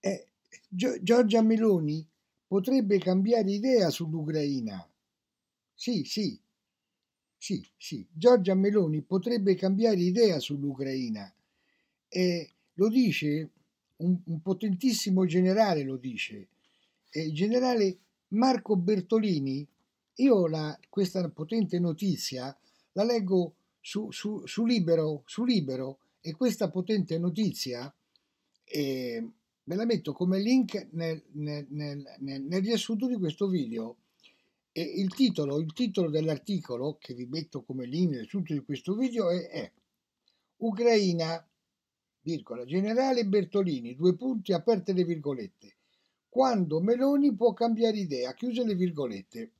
Eh, Giorgia Meloni potrebbe cambiare idea sull'Ucraina. Sì, sì, sì, sì, Giorgia Meloni potrebbe cambiare idea sull'Ucraina. Eh, lo dice un, un, potentissimo generale, lo dice eh, il generale Marco Bertolini. Io la, questa potente notizia la leggo su, su, su, libero, su libero e questa potente notizia eh, ve la metto come link nel, nel, nel, nel riassunto di questo video. E il titolo, il titolo dell'articolo che vi metto come link nel riassunto di questo video è, è Ucraina, virgola, generale Bertolini, due punti, aperte le virgolette. Quando Meloni può cambiare idea, chiuse le virgolette.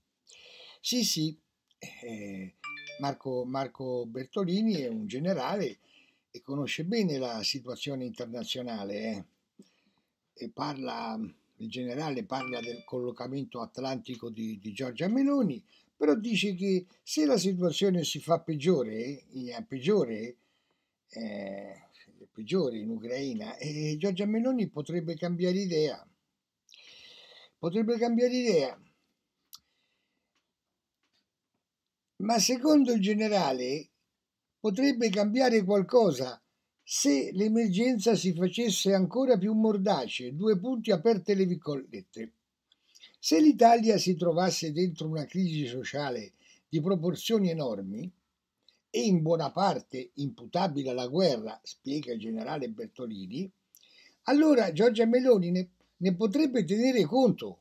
Sì, sì, eh, Marco, Marco Bertolini è un generale e conosce bene la situazione internazionale. Eh e parla, il generale parla del collocamento atlantico di, di Giorgia Meloni, però dice che se la situazione si fa peggiore, peggiore, eh, peggiore in Ucraina, eh, Giorgia Meloni potrebbe cambiare idea. Potrebbe cambiare idea. Ma secondo il generale potrebbe cambiare qualcosa se l'emergenza si facesse ancora più mordace, due punti aperte le vicollette. Se l'Italia si trovasse dentro una crisi sociale di proporzioni enormi, e in buona parte imputabile alla guerra, spiega il generale Bertolini, allora Giorgia Meloni ne, ne potrebbe tenere conto.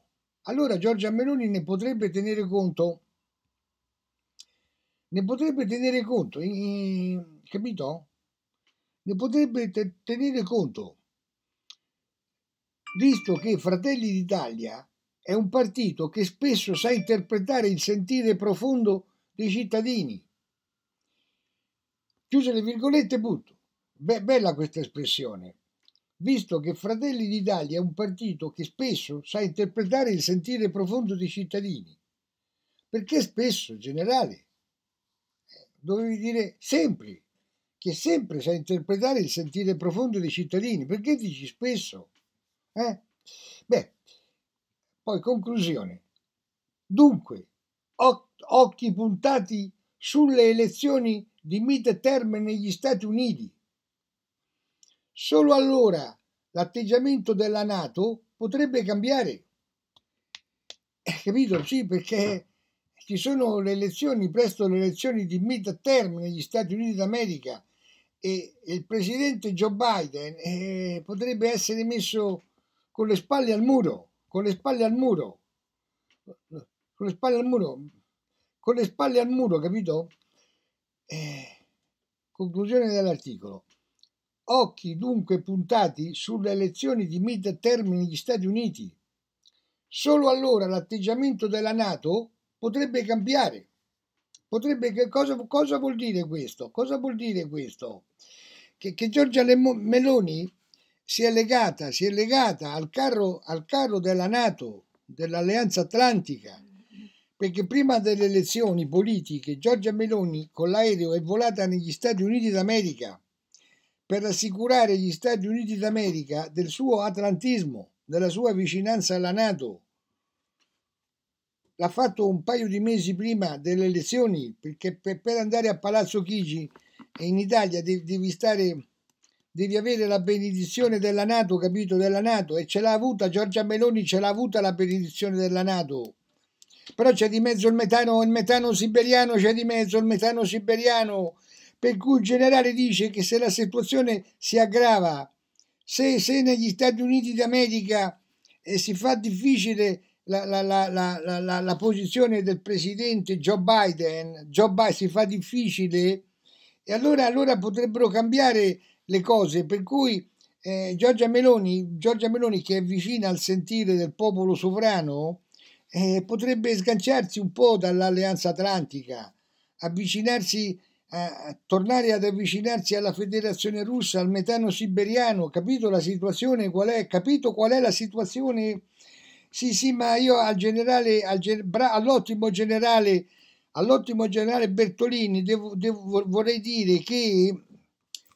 Allora Giorgia Meloni ne potrebbe tenere conto. Ne potrebbe tenere conto, eh, capito? ne potrebbe te- tenere conto, visto che Fratelli d'Italia è un partito che spesso sa interpretare il sentire profondo dei cittadini. Chiuse le virgolette, punto. Be- bella questa espressione, visto che Fratelli d'Italia è un partito che spesso sa interpretare il sentire profondo dei cittadini. Perché spesso, in generale? Eh, dovevi dire sempre che sempre sa interpretare il sentire profondo dei cittadini. Perché dici spesso? Eh? Beh, poi conclusione. Dunque, occhi puntati sulle elezioni di mid-term negli Stati Uniti. Solo allora l'atteggiamento della Nato potrebbe cambiare. Eh, capito? Sì, perché ci sono le elezioni, presto le elezioni di mid-term negli Stati Uniti d'America e il presidente Joe Biden eh, potrebbe essere messo con le spalle al muro, con le spalle al muro, con le spalle al muro, con le spalle al muro, capito? Eh, conclusione dell'articolo. Occhi dunque puntati sulle elezioni di mid-term negli Stati Uniti. Solo allora l'atteggiamento della Nato potrebbe cambiare. Potrebbe, che cosa, cosa vuol dire questo? Cosa vuol dire questo? Che, che Giorgia Meloni si è legata, si è legata al, carro, al carro della Nato, dell'Alleanza Atlantica, perché prima delle elezioni politiche Giorgia Meloni con l'aereo è volata negli Stati Uniti d'America per assicurare gli Stati Uniti d'America del suo atlantismo, della sua vicinanza alla Nato l'ha fatto un paio di mesi prima delle elezioni, perché per, per andare a Palazzo Chigi in Italia devi, devi, stare, devi avere la benedizione della Nato, capito? Della Nato e ce l'ha avuta Giorgia Meloni, ce l'ha avuta la benedizione della Nato. Però c'è di mezzo il metano, il metano siberiano, c'è di mezzo il metano siberiano, per cui il generale dice che se la situazione si aggrava, se, se negli Stati Uniti d'America eh, si fa difficile la, la, la, la, posizione del presidente Joe Biden, Joe Biden si fa difficile e allora, allora potrebbero cambiare le cose, per cui eh, Giorgia, Meloni, Giorgia, Meloni, che è vicina al sentire del popolo sovrano, eh, potrebbe sganciarsi un po' dall'alleanza atlantica, avvicinarsi a eh, tornare ad avvicinarsi alla federazione russa, al metano siberiano, capito la situazione qual è? Capito qual è la situazione sì, sì, ma io al generale, al gen, bra, all'ottimo generale, all'ottimo generale Bertolini devo, devo, vorrei dire che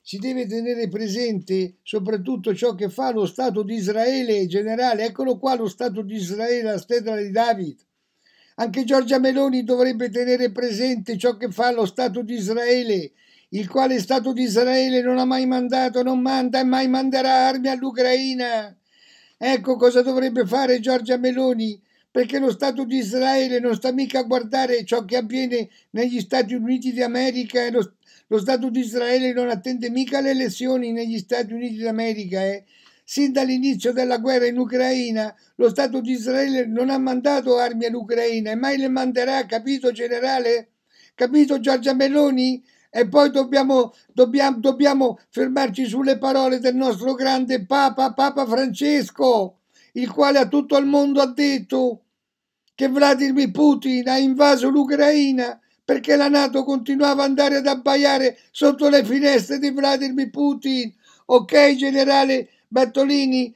si deve tenere presente soprattutto ciò che fa lo Stato di Israele generale. Eccolo qua lo Stato di Israele, la stella di David. Anche Giorgia Meloni dovrebbe tenere presente ciò che fa lo Stato di Israele, il quale Stato di Israele non ha mai mandato, non manda e mai manderà armi all'Ucraina. Ecco cosa dovrebbe fare Giorgia Meloni, perché lo Stato di Israele non sta mica a guardare ciò che avviene negli Stati Uniti d'America e lo, lo Stato di Israele non attende mica le elezioni negli Stati Uniti d'America. Eh. Sin dall'inizio della guerra in Ucraina, lo Stato di Israele non ha mandato armi all'Ucraina e mai le manderà, capito generale? Capito Giorgia Meloni? e poi dobbiamo, dobbiamo, dobbiamo fermarci sulle parole del nostro grande Papa, Papa Francesco, il quale a tutto il mondo ha detto che Vladimir Putin ha invaso l'Ucraina perché la Nato continuava ad andare ad abbaiare sotto le finestre di Vladimir Putin. Ok, generale Battolini,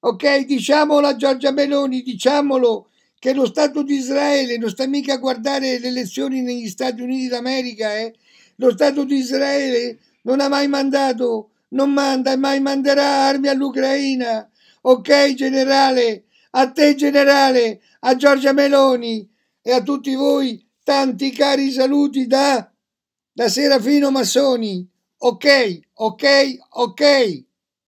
ok, diciamolo a Giorgia Meloni, diciamolo che lo Stato di Israele non sta mica a guardare le elezioni negli Stati Uniti d'America, eh? Lo Stato di Israele non ha mai mandato, non manda e mai manderà armi all'Ucraina. Ok, generale, a te, generale, a Giorgia Meloni e a tutti voi tanti cari saluti da, da Serafino Massoni. Ok, ok, ok.